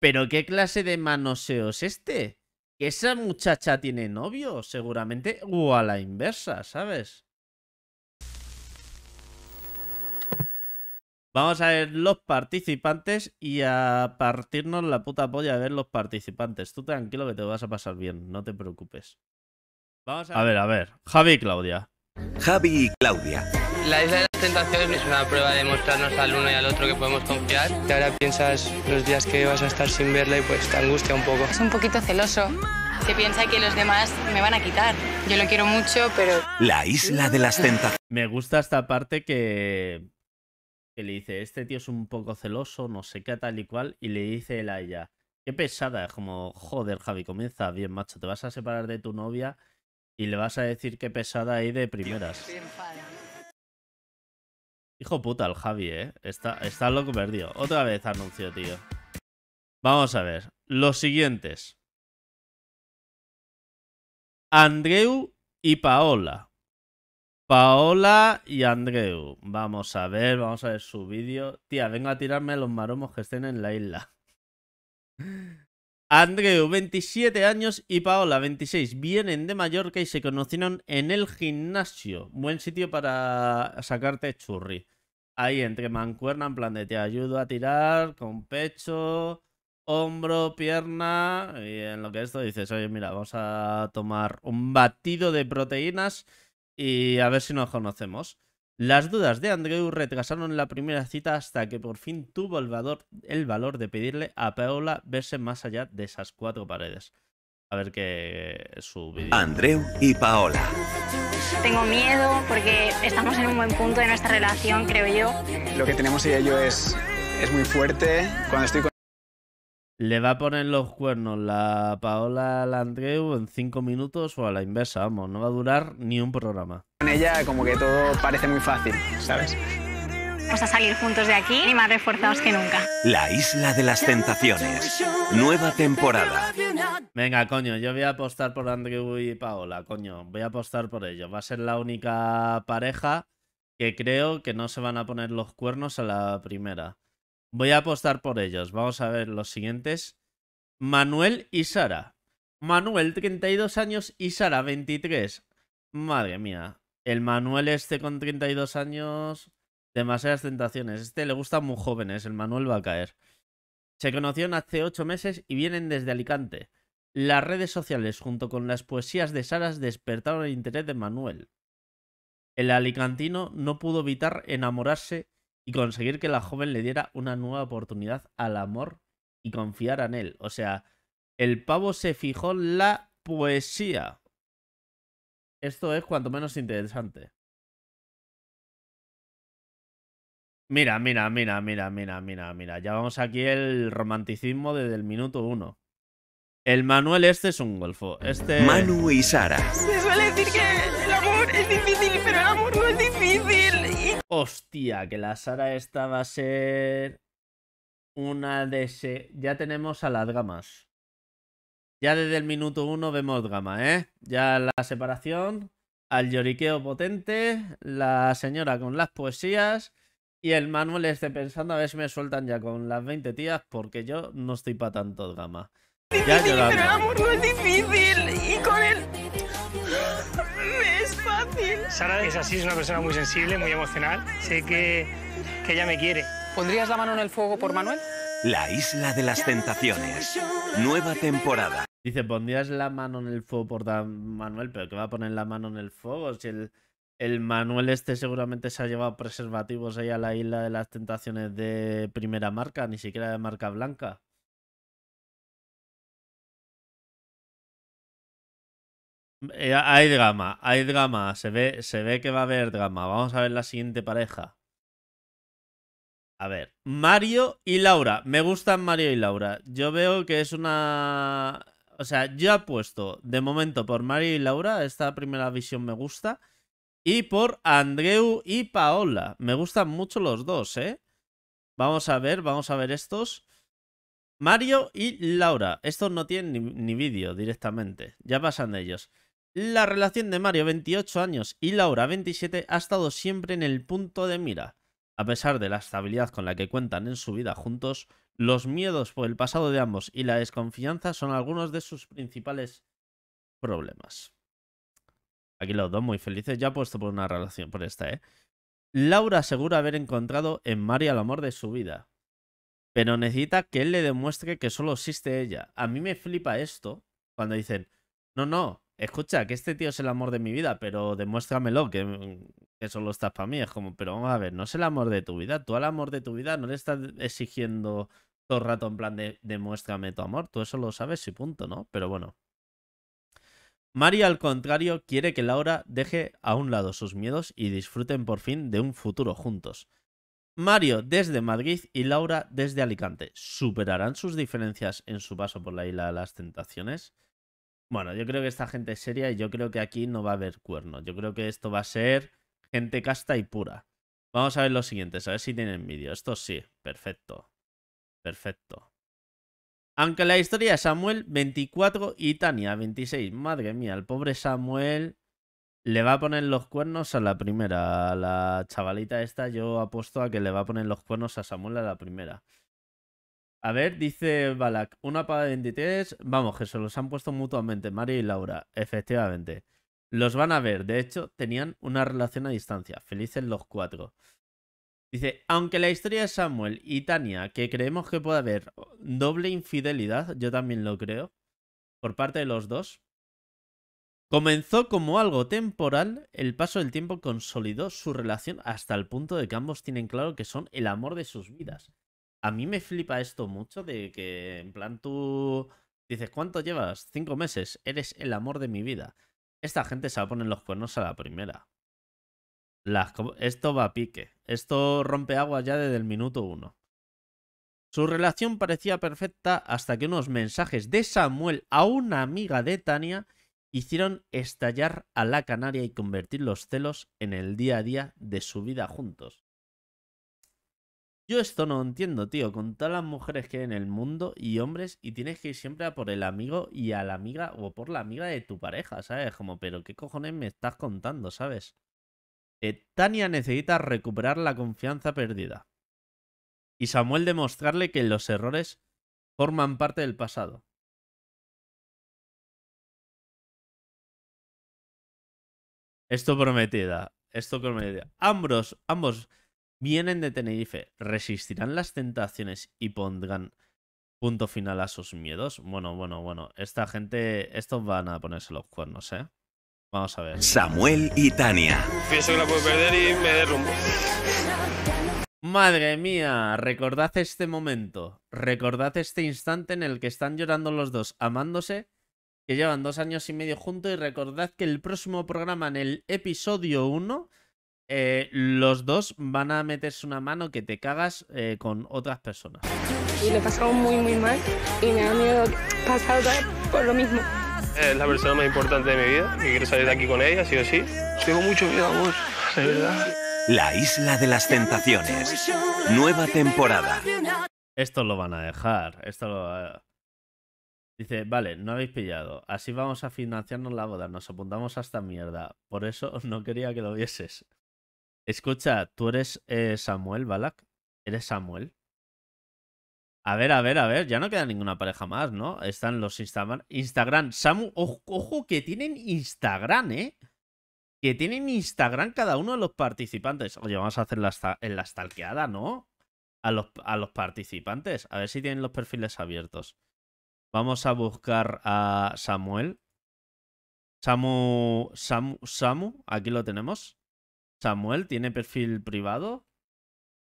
Pero, qué clase de manoseo es este? esa muchacha tiene novio, seguramente, o a la inversa, ¿sabes? Vamos a ver los participantes y a partirnos la puta polla de ver los participantes. Tú tranquilo que te vas a pasar bien, no te preocupes. Vamos a, a ver, a ver. Javi y Claudia. Javi y Claudia tentaciones es una prueba de mostrarnos al uno y al otro que podemos confiar. Y ahora piensas los días que vas a estar sin verla y pues te angustia un poco. Es un poquito celoso. Se piensa que los demás me van a quitar. Yo lo quiero mucho, pero... La isla de las tentaciones. Me gusta esta parte que... que le dice, este tío es un poco celoso, no sé qué, tal y cual. Y le dice el a ella, qué pesada. Es como, joder, Javi, comienza bien, macho. Te vas a separar de tu novia y le vas a decir qué pesada hay de primeras. Hijo puta el Javi, ¿eh? Está, loco perdido. Otra vez anuncio, tío. Vamos a ver. Los siguientes. Andreu y Paola. Paola y Andreu. Vamos a ver, vamos a ver su vídeo. Tía, vengo a tirarme a los maromos que estén en la isla. Andreu, 27 años, y Paola, 26. Vienen de Mallorca y se conocieron en el gimnasio. Buen sitio para sacarte churri. Ahí entre mancuerna, en plan de te ayudo a tirar con pecho, hombro, pierna. Y en lo que esto dices, oye, mira, vamos a tomar un batido de proteínas y a ver si nos conocemos. Las dudas de Andreu retrasaron la primera cita hasta que por fin tuvo el valor, de pedirle a Paola verse más allá de esas cuatro paredes. A ver qué su Andreu y Paola. Tengo miedo porque estamos en un buen punto de nuestra relación, creo yo. Lo que tenemos ella y yo es, es muy fuerte. Cuando estoy le va a poner los cuernos la Paola al Andreu en cinco minutos o a la inversa, vamos, no va a durar ni un programa. Con ella como que todo parece muy fácil, ¿sabes? Vamos a salir juntos de aquí y más reforzados que nunca. La Isla de las Tentaciones. Nueva temporada. Venga, coño, yo voy a apostar por Andreu y Paola, coño. Voy a apostar por ellos. Va a ser la única pareja que creo que no se van a poner los cuernos a la primera. Voy a apostar por ellos. Vamos a ver los siguientes. Manuel y Sara. Manuel, 32 años y Sara, 23. Madre mía. El Manuel este con 32 años... Demasiadas tentaciones. Este le gusta muy jóvenes. El Manuel va a caer. Se conocieron hace 8 meses y vienen desde Alicante. Las redes sociales junto con las poesías de Sara despertaron el interés de Manuel. El alicantino no pudo evitar enamorarse y conseguir que la joven le diera una nueva oportunidad al amor y confiar en él. O sea, el pavo se fijó en la poesía. Esto es cuanto menos interesante. Mira, mira, mira, mira, mira, mira, mira. Ya vamos aquí el romanticismo desde el minuto uno. El Manuel este es un golfo. Este... Manu y Sara. Se suele decir que el amor es difícil, pero el amor no es difícil. Hostia, que la Sara esta va a ser una de ese... Ya tenemos a las gamas. Ya desde el minuto uno vemos gama, ¿eh? Ya la separación, al lloriqueo potente, la señora con las poesías y el Manuel esté pensando a ver si me sueltan ya con las 20 tías porque yo no estoy para tanto gama. no es difícil y con el fácil. Sara es así, es una persona muy sensible, muy emocional. Sé que, que ella me quiere. ¿Pondrías la mano en el fuego por Manuel? La Isla de las Tentaciones. Nueva temporada. Dice, pondrías la mano en el fuego por Manuel, pero ¿qué va a poner la mano en el fuego? Si el, el Manuel este seguramente se ha llevado preservativos ahí a la Isla de las Tentaciones de primera marca, ni siquiera de marca blanca. Eh, hay drama, hay drama. Se ve, se ve que va a haber drama. Vamos a ver la siguiente pareja. A ver, Mario y Laura. Me gustan Mario y Laura. Yo veo que es una... O sea, yo apuesto de momento por Mario y Laura. Esta primera visión me gusta. Y por Andreu y Paola. Me gustan mucho los dos, ¿eh? Vamos a ver, vamos a ver estos. Mario y Laura. Estos no tienen ni, ni vídeo directamente. Ya pasan de ellos. La relación de Mario, 28 años, y Laura, 27, ha estado siempre en el punto de mira. A pesar de la estabilidad con la que cuentan en su vida juntos, los miedos por el pasado de ambos y la desconfianza son algunos de sus principales problemas. Aquí los dos muy felices, ya puesto por una relación, por esta, ¿eh? Laura asegura haber encontrado en Mario el amor de su vida, pero necesita que él le demuestre que solo existe ella. A mí me flipa esto cuando dicen, no, no, escucha, que este tío es el amor de mi vida, pero demuéstramelo, que, mm, eso lo estás para mí. Es como, pero vamos a ver, no es el amor de tu vida. Tú al amor de tu vida no le estás exigiendo todo el rato en plan de demuéstrame tu amor. Tú eso lo sabes y punto, ¿no? Pero bueno. Mario, al contrario, quiere que Laura deje a un lado sus miedos y disfruten por fin de un futuro juntos. Mario desde Madrid y Laura desde Alicante. ¿Superarán sus diferencias en su paso por la isla de las tentaciones? Bueno, yo creo que esta gente es seria y yo creo que aquí no va a haber cuernos. Yo creo que esto va a ser gente casta y pura. Vamos a ver lo siguientes, a ver si tienen vídeo. Esto sí, perfecto. Perfecto. Aunque la historia es Samuel 24 y Tania 26. Madre mía, el pobre Samuel le va a poner los cuernos a la primera. A la chavalita esta yo apuesto a que le va a poner los cuernos a Samuel a la primera. A ver, dice Balak, una paga de 23. Vamos, que se los han puesto mutuamente, Mario y Laura. Efectivamente. Los van a ver. De hecho, tenían una relación a distancia. Felices los cuatro. Dice, aunque la historia de Samuel y Tania, que creemos que puede haber doble infidelidad, yo también lo creo, por parte de los dos, comenzó como algo temporal, el paso del tiempo consolidó su relación hasta el punto de que ambos tienen claro que son el amor de sus vidas. A mí me flipa esto mucho de que, en plan, tú dices, ¿cuánto llevas? Cinco meses, eres el amor de mi vida. Esta gente se va a poner los cuernos a la primera. esto va a pique. Esto rompe agua ya desde el minuto uno. Su relación parecía perfecta hasta que unos mensajes de Samuel a una amiga de Tania hicieron estallar a la canaria y convertir los celos en el día a día de su vida juntos. Yo esto no entiendo, tío, con todas las mujeres que hay en el mundo y hombres, y tienes que ir siempre a por el amigo y a la amiga o por la amiga de tu pareja, ¿sabes? Como, pero ¿qué cojones me estás contando, ¿sabes? Eh, Tania necesita recuperar la confianza perdida. Y Samuel demostrarle que los errores forman parte del pasado. Esto prometida. Esto prometida. Ambos, ambos vienen de Tenerife, ¿resistirán las tentaciones y pondrán punto final a sus miedos? Bueno, bueno, bueno, esta gente, estos van a ponerse los cuernos, ¿eh? Vamos a ver. Samuel y Tania. Pienso que la puedo perder y me derrumbo. Madre mía, recordad este momento, recordad este instante en el que están llorando los dos, amándose, que llevan dos años y medio juntos y recordad que el próximo programa en el episodio 1 eh, los dos van a meterse una mano que te cagas eh, con otras personas. Y lo he pasado muy, muy mal y me da miedo pasar otra por lo mismo. Es la persona más importante de mi vida y quiero salir de aquí con ella, sí o sí. Tengo mucho miedo amor, de verdad. La Isla de las Tentaciones. Nueva temporada. Esto lo van a dejar. Esto lo Dice, vale, no habéis pillado. Así vamos a financiarnos la boda. Nos apuntamos hasta mierda. Por eso no quería que lo vieses. Escucha, tú eres eh, Samuel, Balak. ¿Eres Samuel? A ver, a ver, a ver, ya no queda ninguna pareja más, ¿no? Están los Instagram. Instagram, Samu, ojo, que tienen Instagram, ¿eh? Que tienen Instagram cada uno de los participantes. Oye, vamos a hacer la, eh, la stalkeada, ¿no? A los, a los participantes. A ver si tienen los perfiles abiertos. Vamos a buscar a Samuel. Samu, Samu, Samu, aquí lo tenemos. Samuel tiene perfil privado.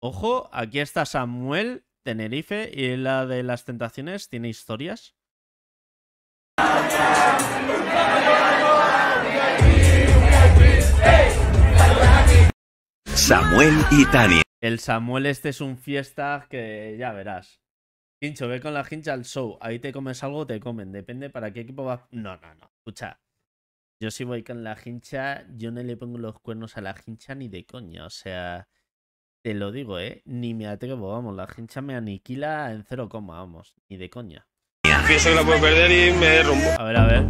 Ojo, aquí está Samuel Tenerife y la de las tentaciones tiene historias. Samuel y Tania. El Samuel este es un fiesta que ya verás. Hincho, ve con la hincha al show. Ahí te comes algo, te comen. Depende para qué equipo vas. No, no, no. Escucha. Yo si voy con la hincha, yo no le pongo los cuernos a la hincha ni de coña. O sea, te lo digo, ¿eh? Ni me atrevo, vamos. La hincha me aniquila en cero coma, vamos. Ni de coña. Pienso que la puedo perder y me derrumbo. A ver, a ver.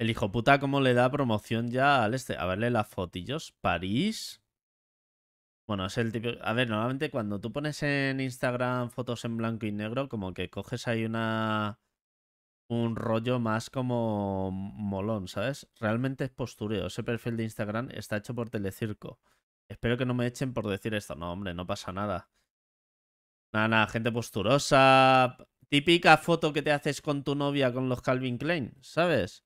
El hijo puta cómo le da promoción ya al este. A verle las fotillos. París. Bueno, es el típico. A ver, normalmente cuando tú pones en Instagram fotos en blanco y negro, como que coges ahí una. un rollo más como molón, ¿sabes? Realmente es postureo. Ese perfil de Instagram está hecho por Telecirco. Espero que no me echen por decir esto. No, hombre, no pasa nada. Nada, nada, gente posturosa. Típica foto que te haces con tu novia con los Calvin Klein, ¿sabes?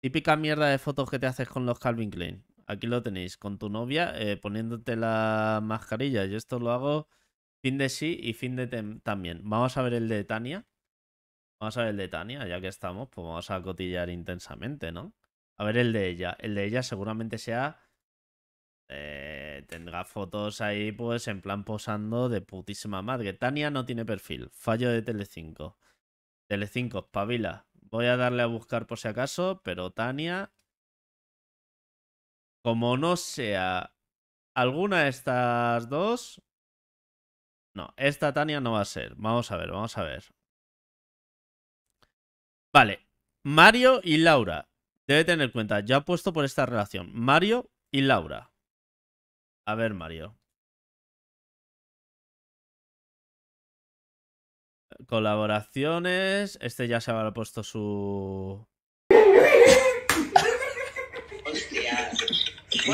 Típica mierda de fotos que te haces con los Calvin Klein. Aquí lo tenéis, con tu novia, eh, poniéndote la mascarilla. Yo esto lo hago fin de sí y fin de también. Vamos a ver el de Tania. Vamos a ver el de Tania, ya que estamos, pues vamos a cotillar intensamente, ¿no? A ver el de ella. El de ella seguramente sea... Eh, tendrá fotos ahí, pues, en plan posando de putísima madre. Tania no tiene perfil. Fallo de Telecinco. Telecinco, espabila. Voy a darle a buscar por si acaso, pero Tania como no sea alguna de estas dos... No, esta Tania no va a ser. Vamos a ver, vamos a ver. Vale, Mario y Laura. Debe tener cuenta, yo puesto por esta relación. Mario y Laura. A ver, Mario. Colaboraciones. Este ya se habrá puesto su... Sí,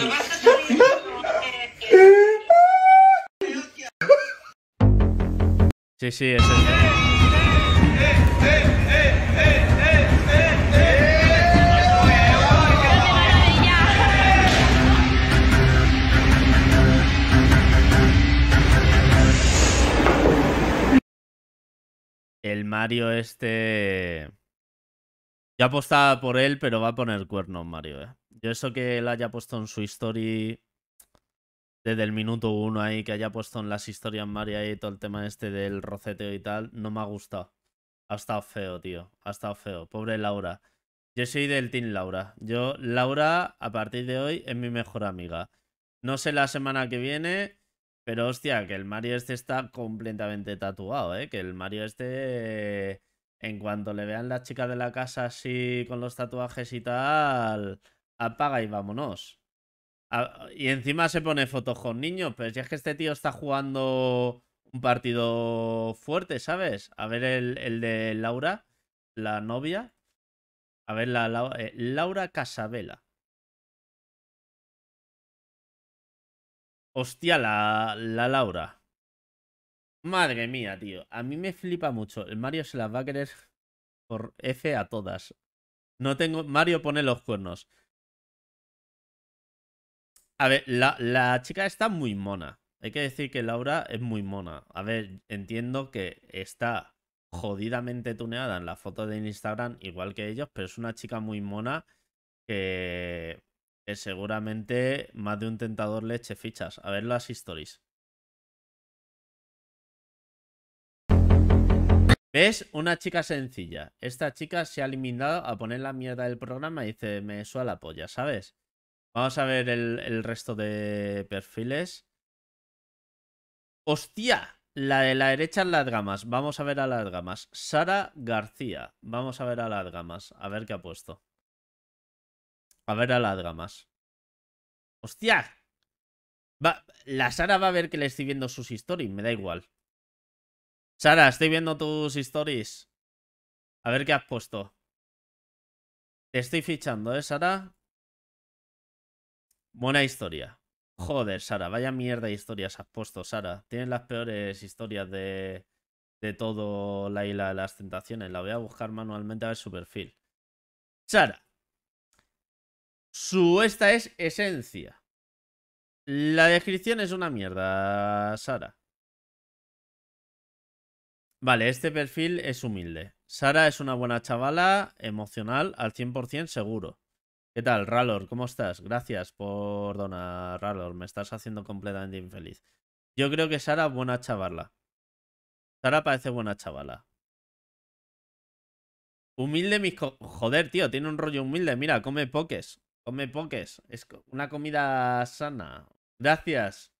sí, es El Mario este... Ya apostaba por él, pero va a poner cuernos Mario, eh. Yo eso que él haya puesto en su story desde el minuto uno ahí, que haya puesto en las historias María y todo el tema este del roceteo y tal, no me ha gustado. Ha estado feo, tío. Ha estado feo. Pobre Laura. Yo soy del Team Laura. Yo, Laura, a partir de hoy, es mi mejor amiga. No sé la semana que viene, pero hostia, que el Mario este está completamente tatuado, ¿eh? Que el Mario este, en cuanto le vean las chicas de la casa así con los tatuajes y tal, Apaga y vámonos. y encima se pone fotos con niños, pero si es que este tío está jugando un partido fuerte, ¿sabes? A ver el, de Laura, la novia. A ver, la, eh, Laura Casabela. Hostia, la, la Laura. Madre mía, tío. A mí me flipa mucho. El Mario se las va a querer por F a todas. No tengo. Mario pone los cuernos. A ver, la, chica está muy mona. Hay que decir que Laura es muy mona. A ver, entiendo que está jodidamente tuneada en la foto de Instagram, igual que ellos, pero es una chica muy mona que, es seguramente más de un tentador le eche fichas. A ver las stories. Es Una chica sencilla. Esta chica se ha limitado a poner la mierda del programa y dice, me suela la polla, ¿sabes? Vamos a ver el, resto de perfiles. ¡Hostia! La de la derecha es las gamas. Vamos a ver a las gamas. Sara García. Vamos a ver a las gamas. A ver qué ha puesto. A ver a las gamas. ¡Hostia! la Sara va a ver que le estoy viendo sus stories. Me da igual. Sara, estoy viendo tus stories. A ver qué has puesto. Te estoy fichando, ¿eh, Sara? Buena historia. Mm. Joder, Sara, vaya mierda de historias has puesto, Sara. Tienes las peores historias de, de todo la isla de las tentaciones. La voy a buscar manualmente a ver su perfil. Sara. Su esta es esencia. La descripción es una mierda, Sara. Vale, este perfil es humilde. Sara es una buena chavala, emocional, al 100% seguro. ¿Qué tal, Ralor? ¿Cómo estás? Gracias por donar, Ralor. Me estás haciendo completamente infeliz. Yo creo que Sara buena chavala. Sara parece buena chavala. Humilde mi Joder, tío, tiene un rollo humilde. Mira, come poques. Come poques. Es una comida sana. Gracias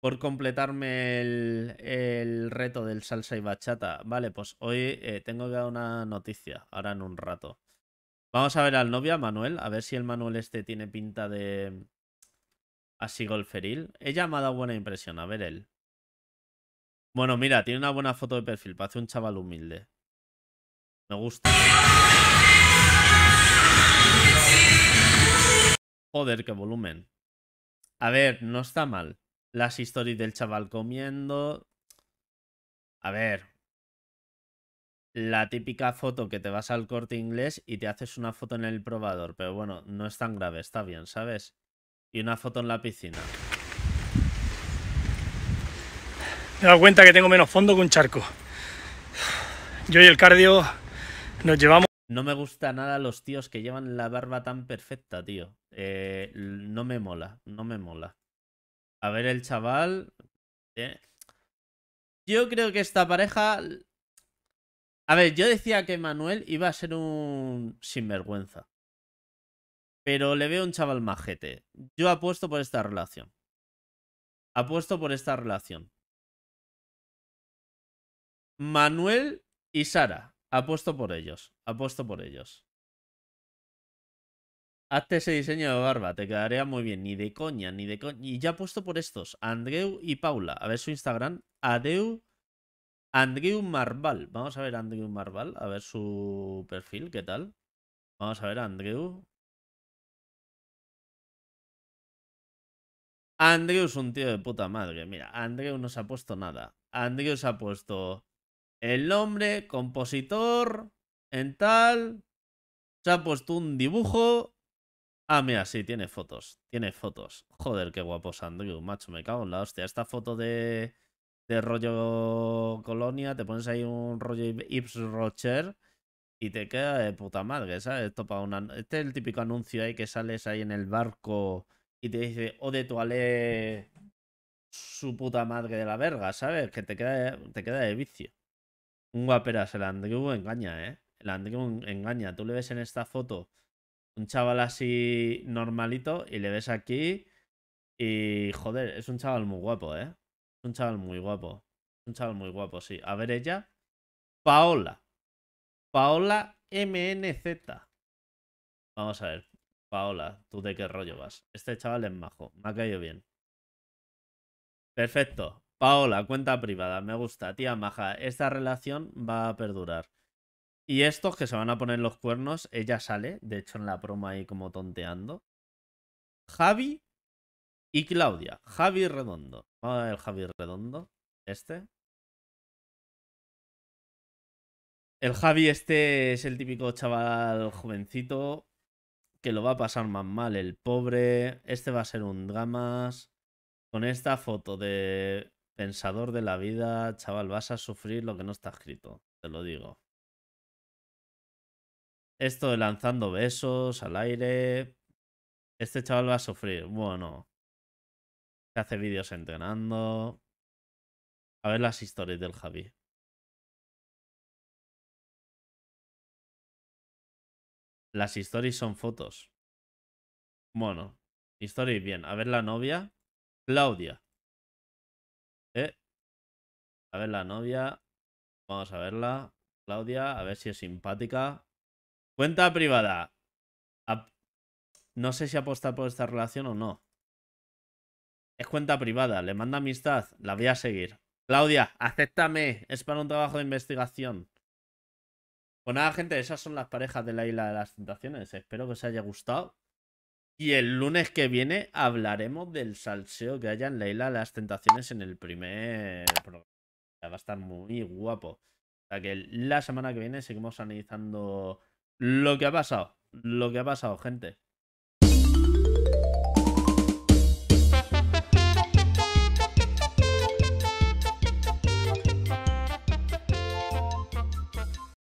por completarme el, reto del salsa y bachata. Vale, pues hoy eh, tengo que dar una noticia. Ahora en un rato. Vamos a ver al novio, a Manuel, a ver si el Manuel este tiene pinta de... Mm, así golferil. Ella me ha dado buena impresión, a ver él. Bueno, mira, tiene una buena foto de perfil, parece un chaval humilde. Me gusta. Joder, qué volumen. A ver, no está mal. Las historias del chaval comiendo. A ver, la típica foto que te vas al corte inglés y te haces una foto en el probador. Pero bueno, no es tan grave, está bien, ¿sabes? Y una foto en la piscina. Me he dado cuenta que tengo menos fondo que un charco. Yo y el cardio nos llevamos... No me gusta nada los tíos que llevan la barba tan perfecta, tío. Eh, no me mola, no me mola. A ver, el chaval... Eh, yo creo que esta pareja a ver, yo decía que Manuel iba a ser un sinvergüenza. Pero le veo un chaval majete. Yo apuesto por esta relación. Apuesto por esta relación. Manuel y Sara. Apuesto por ellos. Apuesto por ellos. Hazte ese diseño de barba, te quedaría muy bien. Ni de coña, ni de coña. Y ya apuesto por estos. Andreu y Paula. A ver su Instagram. Adeu Andrew Marval. Vamos a ver Andrew Marval, a ver su perfil, ¿qué tal? Vamos a ver Andrew. Andrew es un tío de puta madre. Mira, Andrew no se ha puesto nada. Andrew se ha puesto el nombre, compositor, en tal. Se ha puesto un dibujo. Ah, mira, sí, tiene fotos. Tiene fotos. Joder, qué guapos Andrew, macho. Me cago en la hostia. Esta foto de de rollo colonia, te pones ahí un rollo Yves Rocher y te queda de puta madre, ¿sabes? Esto una... Este es el típico anuncio ahí que sales ahí en el barco y te dice, o oh, de toalé su puta madre de la verga, ¿sabes? Que te queda de, te queda de vicio. Un guaperas, el Andrew engaña, ¿eh? El Andrew engaña. Tú le ves en esta foto un chaval así normalito y le ves aquí y joder, es un chaval muy guapo, ¿eh? Un chaval muy guapo. Un chaval muy guapo, sí. A ver ella. Paola. Paola MNZ. Vamos a ver. Paola, ¿tú de qué rollo vas? Este chaval es majo. Me ha caído bien. Perfecto. Paola, cuenta privada. Me gusta. Tía maja, esta relación va a perdurar. Y estos que se van a poner los cuernos, ella sale. De hecho, en la promo ahí como tonteando. Javi y Claudia, Javi Redondo. Vamos a ver el Javi Redondo. Este. El Javi este es el típico chaval jovencito que lo va a pasar más mal, el pobre. Este va a ser un drama. Con esta foto de pensador de la vida, chaval, vas a sufrir lo que no está escrito, te lo digo. Esto de lanzando besos al aire. Este chaval va a sufrir. Bueno, hace vídeos entrenando. A ver las historias del Javi. Las historias son fotos. Bueno, historias bien. A ver la novia. Claudia. Eh, a ver la novia. Vamos a verla. Claudia, a ver si es simpática. Cuenta privada. No sé si apostar por esta relación o no. Es cuenta privada, le manda amistad, la voy a seguir. Claudia, acéptame, es para un trabajo de investigación. Pues nada, gente, esas son las parejas de la isla de las tentaciones. Espero que os haya gustado. Y el lunes que viene hablaremos del salseo que haya en la isla de las tentaciones en el primer programa. Va a estar muy guapo. O sea que la semana que viene seguimos analizando lo que ha pasado. Lo que ha pasado, gente.